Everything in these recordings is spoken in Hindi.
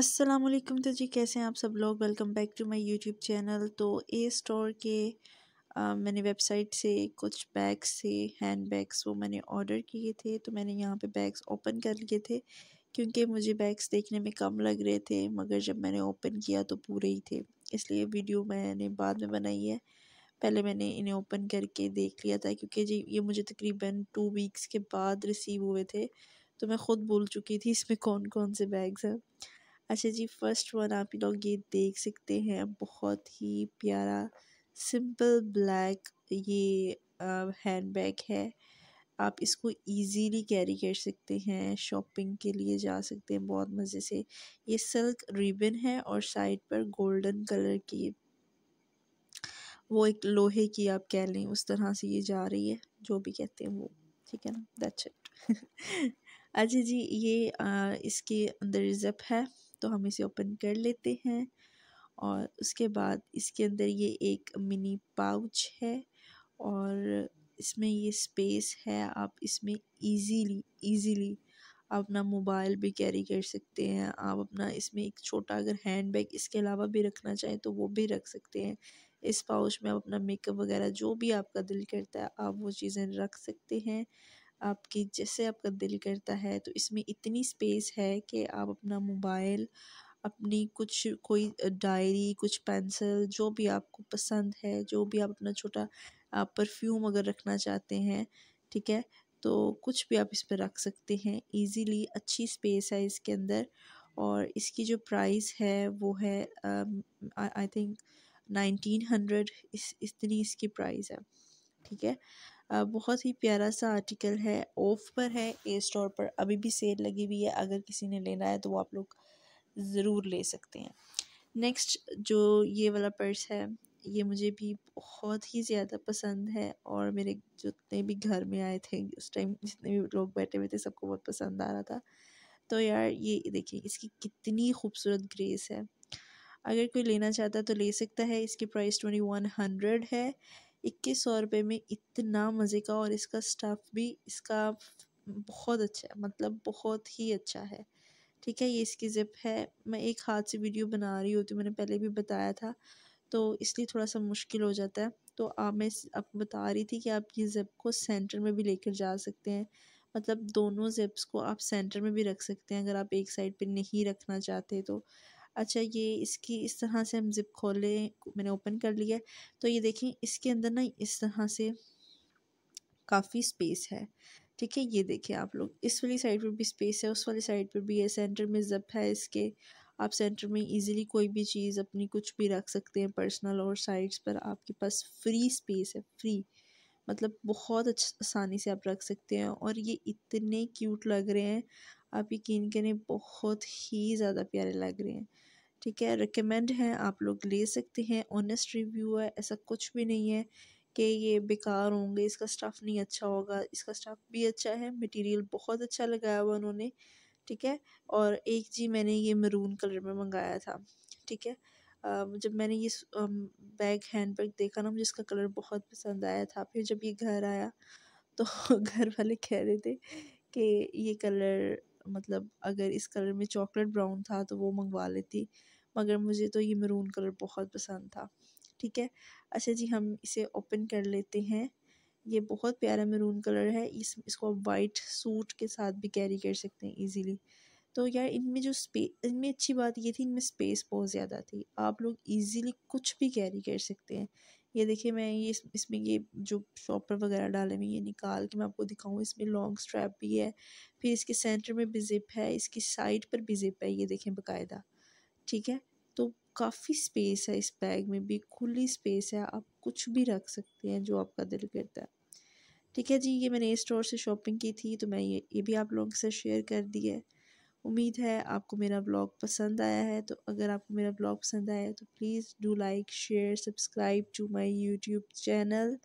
अस्सलाम वालेकुम तो जी कैसे हैं आप सब लोग welcome back to my YouTube channel तो ए स्टोर के आ, मैंने वेबसाइट से कुछ बैग्स थे हैंड बैग्स वो मैंने ऑर्डर किए थे तो मैंने यहाँ पे बैग्स ओपन कर लिए थे क्योंकि मुझे बैग्स देखने में कम लग रहे थे मगर जब मैंने ओपन किया तो पूरे ही थे इसलिए वीडियो मैंने बाद में बनाई है पहले मैंने इन्हें ओपन करके देख लिया था क्योंकि जी ये मुझे तकरीबन टू वीक्स के बाद रिसीव हुए थे तो मैं ख़ुद भूल चुकी थी इसमें कौन कौन से बैग्स हैं अच्छा जी फर्स्ट वन आप लोग ये देख सकते हैं बहुत ही प्यारा सिंपल ब्लैक ये हैंड बैग है आप इसको इजीली कैरी कर सकते हैं शॉपिंग के लिए जा सकते हैं बहुत मज़े से ये सिल्क रिबन है और साइड पर गोल्डन कलर की वो एक लोहे की आप कह लें उस तरह से ये जा रही है जो भी कहते हैं वो ठीक है ना दैट्स इट अच्छा जी ये आ, इसके अंदर ज़प है तो हम इसे ओपन कर लेते हैं और उसके बाद इसके अंदर ये एक मिनी पाउच है और इसमें ये स्पेस है आप इसमें इजीली इजीली आप अपना मोबाइल भी कैरी कर सकते हैं आप अपना इसमें एक छोटा अगर हैंड बैग इसके अलावा भी रखना चाहें तो वो भी रख सकते हैं इस पाउच में आप अपना मेकअप वगैरह जो भी आपका दिल करता है आप वो चीज़ें रख सकते हैं आपकी जैसे आपका दिल करता है तो इसमें इतनी स्पेस है कि आप अपना मोबाइल अपनी कुछ कोई डायरी कुछ पेंसिल जो भी आपको पसंद है जो भी आप अपना छोटा परफ्यूम अगर रखना चाहते हैं ठीक है तो कुछ भी आप इस पर रख सकते हैं इजीली अच्छी स्पेस है इसके अंदर और इसकी जो प्राइस है वो है आई थिंक नाइनटीन हंड्रेड इस इतनी इसकी प्राइस है ठीक है बहुत ही प्यारा सा आर्टिकल है ऑफ पर है ए स्टोर पर अभी भी सेल लगी हुई है अगर किसी ने लेना है तो वो आप लोग ज़रूर ले सकते हैं नेक्स्ट जो ये वाला पर्स है ये मुझे भी बहुत ही ज़्यादा पसंद है और मेरे जितने भी घर में आए थे उस टाइम जितने भी लोग बैठे हुए थे सबको बहुत पसंद आ रहा था तो यार ये देखिए इसकी कितनी खूबसूरत ग्रेस है अगर कोई लेना चाहता है तो ले सकता है इसकी प्राइस ट्वेंटी वन हंड्रेड है इक्कीस सौ रुपये में इतना मज़े का और इसका स्टफ़ भी इसका बहुत अच्छा है मतलब बहुत ही अच्छा है ठीक है ये इसकी ज़िप है मैं एक हाथ से वीडियो बना रही होती मैंने पहले भी बताया था तो इसलिए थोड़ा सा मुश्किल हो जाता है तो आप मैं आपको बता रही थी कि आप ये ज़िप को सेंटर में भी लेकर जा सकते हैं मतलब दोनों ज़िप्स को आप सेंटर में भी रख सकते हैं अगर आप एक साइड पे नहीं रखना चाहते तो अच्छा ये इसकी इस तरह से हम ज़िप खोलें मैंने ओपन कर लिया तो ये देखें इसके अंदर ना इस तरह से काफ़ी स्पेस है ठीक है ये देखें आप लोग इस वाली साइड पर भी स्पेस है उस वाली साइड पर भी है सेंटर में जप है इसके आप सेंटर में इजीली कोई भी चीज़ अपनी कुछ भी रख सकते हैं पर्सनल और साइड्स पर आपके पास फ्री स्पेस है फ्री मतलब बहुत आसानी से आप रख सकते हैं और ये इतने क्यूट लग रहे हैं आप यकीन करें बहुत ही ज़्यादा प्यारे लग रहे हैं ठीक है रिकमेंड है आप लोग ले सकते हैं ऑनेस्ट रिव्यू है ऐसा कुछ भी नहीं है कि ये बेकार होंगे इसका स्टाफ नहीं अच्छा होगा इसका स्टाफ भी अच्छा है मटेरियल बहुत अच्छा लगाया हुआ उन्होंने ठीक है और एक जी मैंने ये मरून कलर में मंगाया था ठीक है जब मैंने ये बैग हैंड बैग देखा ना मुझे इसका कलर बहुत पसंद आया था फिर जब ये घर आया तो घर वाले कह रहे थे कि ये कलर मतलब अगर इस कलर में चॉकलेट ब्राउन था तो वो मंगवा लेती मगर मुझे तो ये मरून कलर बहुत पसंद था ठीक है अच्छा जी हम इसे ओपन कर लेते हैं ये बहुत प्यारा मरून कलर है इस इसको आप वाइट सूट के साथ भी कैरी कर सकते हैं इजीली तो यार इनमें जो स्पेस इनमें अच्छी बात ये थी इनमें स्पेस बहुत ज़्यादा थी आप लोग इजीली कुछ भी कैरी कर सकते हैं ये देखिए मैं ये इस, इसमें ये जो शॉपर वगैरह डाले हुए ये निकाल के मैं आपको दिखाऊँ इसमें लॉन्ग स्ट्रैप भी है फिर इसके सेंटर में भी जिप है इसकी साइड पर भी जिप है ये देखें बाकायदा ठीक है तो काफ़ी स्पेस है इस बैग में भी खुली स्पेस है आप कुछ भी रख सकते हैं जो आपका दिल करता है ठीक है जी ये मैंने स्टोर से शॉपिंग की थी तो मैं ये ये भी आप लोगों के साथ शेयर कर दी है उम्मीद है आपको मेरा ब्लॉग पसंद आया है तो अगर आपको मेरा ब्लॉग पसंद आया है तो please do like share subscribe to my YouTube channel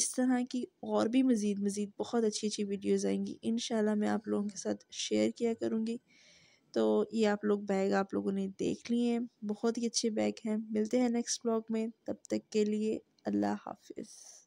इस तरह की और भी मज़ीद मज़ीद बहुत अच्छी अच्छी वीडियोज़ आएंगी इन मैं आप लोगों के साथ शेयर किया करूँगी तो ये आप लोग बैग आप लोगों ने देख लिए हैं बहुत ही अच्छे बैग हैं मिलते हैं नेक्स्ट ब्लॉग में तब तक के लिए अल्लाह हाफिज़